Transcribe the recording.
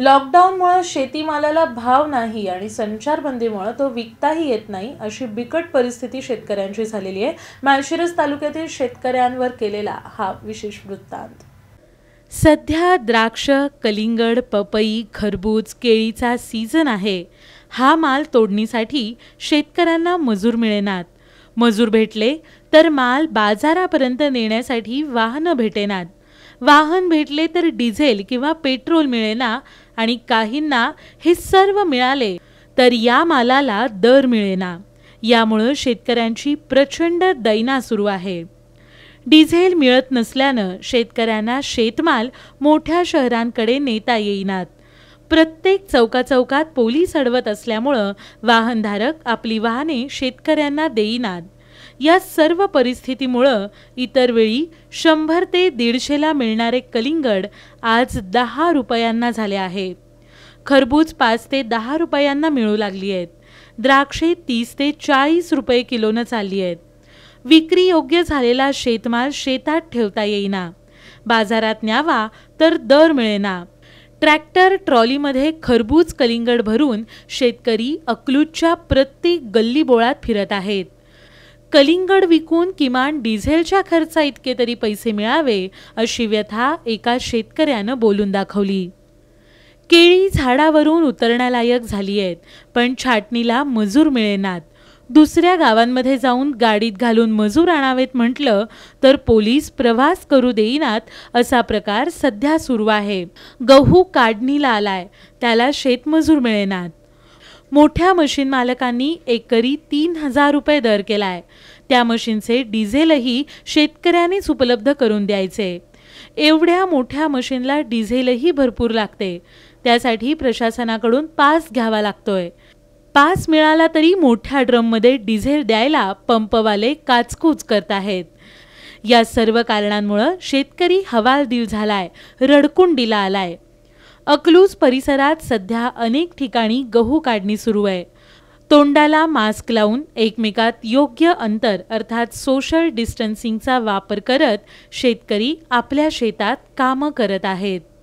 लॉकडाऊनमुळं शेतीमालाला भाव नाही आणि संचारबंदीमुळं तो विकताही येत नाही अशी बिकट परिस्थिती शेतकऱ्यांची झालेली आहे माळशिरस तालुक्यातील शेतकऱ्यांवर केलेला हा विशेष वृत्तांत सध्या द्राक्ष कलिंगड पपई खरबूज केळीचा सीझन आहे हा माल तोडणीसाठी शेतकऱ्यांना मजूर मिळेनात मजूर भेटले तर माल बाजारापर्यंत नेण्यासाठी वाहनं भेटेनात वाहन भेटले तर डिझेल किंवा पेट्रोल मिळेना आणि काहींना हे सर्व मिळाले तर या मालाला दर मिळेना यामुळं शेतकऱ्यांची प्रचंड दैना सुरू आहे डिझेल मिळत नसल्यानं शेतकऱ्यांना शेतमाल मोठ्या शहरांकडे नेता येईनात प्रत्येक चौकाचौकात पोलीस अडवत असल्यामुळं वाहनधारक आपली वाहने शेतकऱ्यांना देईनात या सर्व परिस्थितीमुळं इतर वेळी शंभर ते दीडशेला मिळणारे कलिंगड आज दहा रुपयांना झाले आहे खरबूज पाच ते दहा रुपयांना मिळू लागली आहेत द्राक्षे तीस ते चाळीस रुपये किलोनं चालली आहेत विक्री योग्य झालेला शेतमाल शेतात ठेवता येईना बाजारात न्यावा तर दर मिळेना ट्रॅक्टर ट्रॉलीमध्ये खरबूज कलिंगड भरून शेतकरी अकलूजच्या प्रत्येक गल्लीबोळात फिरत आहेत कलिंगड विकून किमान डिझेलच्या खर्चा इतके तरी पैसे मिळावे अशी व्यथा एका शेतकऱ्यानं बोलून दाखवली केळी झाडावरून उतरण्यालायक झाली आहेत पण छाटणीला मजूर मिळेनात दुसऱ्या गावांमध्ये जाऊन गाडीत घालून मजूर आणावेत म्हटलं तर पोलीस प्रवास करू देईनात असा प्रकार सध्या सुरू आहे गहू काढणीला आलाय त्याला शेतमजूर मिळेनात मोठ्या मशीन मालकांनी एकरी तीन हजार रुपये दर केला आहे त्या मशीनचे डिझेलही शेतकऱ्यानेच उपलब्ध करून द्यायचे एवढ्या मोठ्या मशीनला डिझेलही भरपूर लागते त्यासाठी प्रशासनाकडून पास घ्यावा लागतोय पास मिळाला तरी मोठ्या ड्रममध्ये डिझेल द्यायला पंपवाले काचकूच करत आहेत या सर्व कारणांमुळं शेतकरी हवालदिल झालाय रडकुंडीला आलाय अकलूज परिसरात सध्या अनेक ठिकाणी गहू काढणी सुरू आहे तोंडाला मास्क लावून एकमेकात योग्य अंतर अर्थात सोशल डिस्टन्सिंगचा वापर करत शेतकरी आपल्या शेतात कामं करत आहेत